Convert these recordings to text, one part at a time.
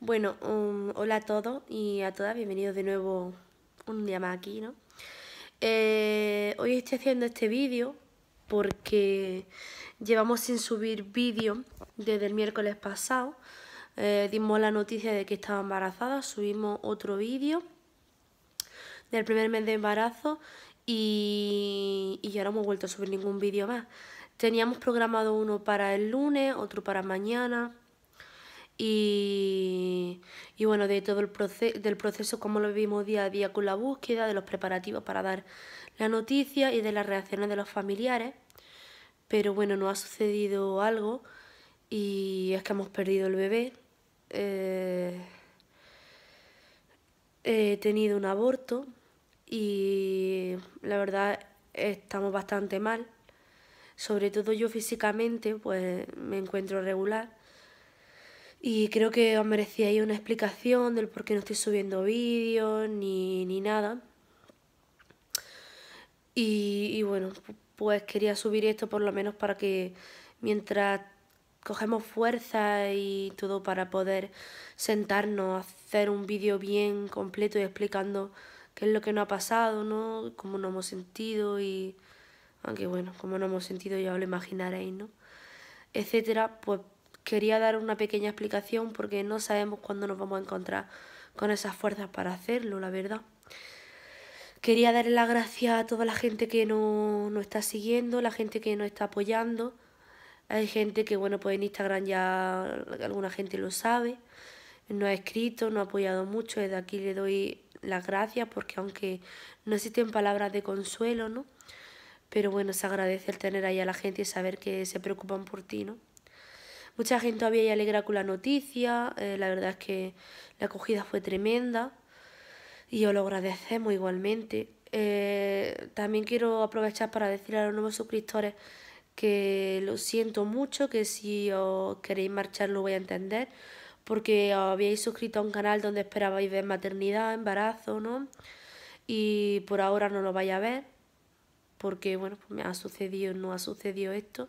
Bueno, um, hola a todos y a todas, bienvenidos de nuevo un día más aquí, ¿no? Eh, hoy estoy haciendo este vídeo porque llevamos sin subir vídeo desde el miércoles pasado. Eh, dimos la noticia de que estaba embarazada, subimos otro vídeo del primer mes de embarazo y, y ya no hemos vuelto a subir ningún vídeo más. Teníamos programado uno para el lunes, otro para mañana y, bueno, de todo el proceso, del proceso, como lo vivimos día a día con la búsqueda, de los preparativos para dar la noticia y de las reacciones de los familiares. Pero bueno, no ha sucedido algo y es que hemos perdido el bebé. Eh, he tenido un aborto y la verdad estamos bastante mal. Sobre todo yo físicamente, pues me encuentro regular y creo que os ahí una explicación del por qué no estoy subiendo vídeos ni, ni nada. Y, bueno, pues quería subir esto por lo menos para que mientras cogemos fuerza y todo para poder sentarnos, hacer un vídeo bien completo y explicando qué es lo que nos ha pasado, ¿no? Cómo nos hemos sentido y... Aunque bueno, cómo nos hemos sentido ya os lo imaginaréis, ¿no? Etcétera, pues quería dar una pequeña explicación porque no sabemos cuándo nos vamos a encontrar con esas fuerzas para hacerlo, la verdad. Quería darle las gracias a toda la gente que nos no está siguiendo, la gente que nos está apoyando. Hay gente que, bueno, pues en Instagram ya alguna gente lo sabe, no ha escrito, no ha apoyado mucho. Desde aquí le doy las gracias porque aunque no existen palabras de consuelo, ¿no? Pero bueno, se agradece el tener ahí a la gente y saber que se preocupan por ti, ¿no? Mucha gente había y alegra con la noticia, eh, la verdad es que la acogida fue tremenda y os lo agradecemos igualmente. Eh, también quiero aprovechar para decir a los nuevos suscriptores que lo siento mucho, que si os queréis marchar lo voy a entender, porque os habíais suscrito a un canal donde esperabais ver maternidad, embarazo, ¿no? Y por ahora no lo vais a ver, porque bueno, pues me ha sucedido, no ha sucedido esto.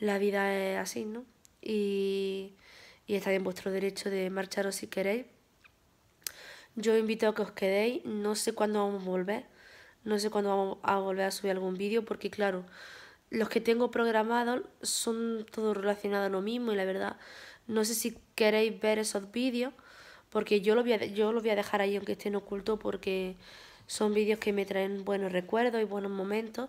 La vida es así, ¿no? y, y en vuestro derecho de marcharos si queréis. Yo invito a que os quedéis, no sé cuándo vamos a volver, no sé cuándo vamos a volver a subir algún vídeo porque claro, los que tengo programados son todos relacionados a lo mismo y la verdad no sé si queréis ver esos vídeos porque yo lo voy yo los voy a dejar ahí aunque estén ocultos porque son vídeos que me traen buenos recuerdos y buenos momentos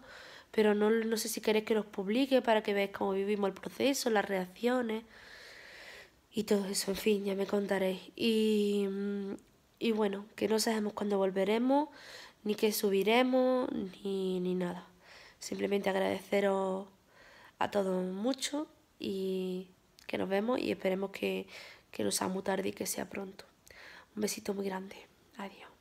pero no, no sé si queréis que los publique para que veáis cómo vivimos el proceso, las reacciones y todo eso, en fin, ya me contaréis. Y, y bueno, que no sabemos cuándo volveremos, ni qué subiremos, ni, nada. Simplemente agradeceros a todos mucho y que nos vemos y esperemos que, que no sea muy tarde y que sea pronto. Un besito muy grande. Adiós.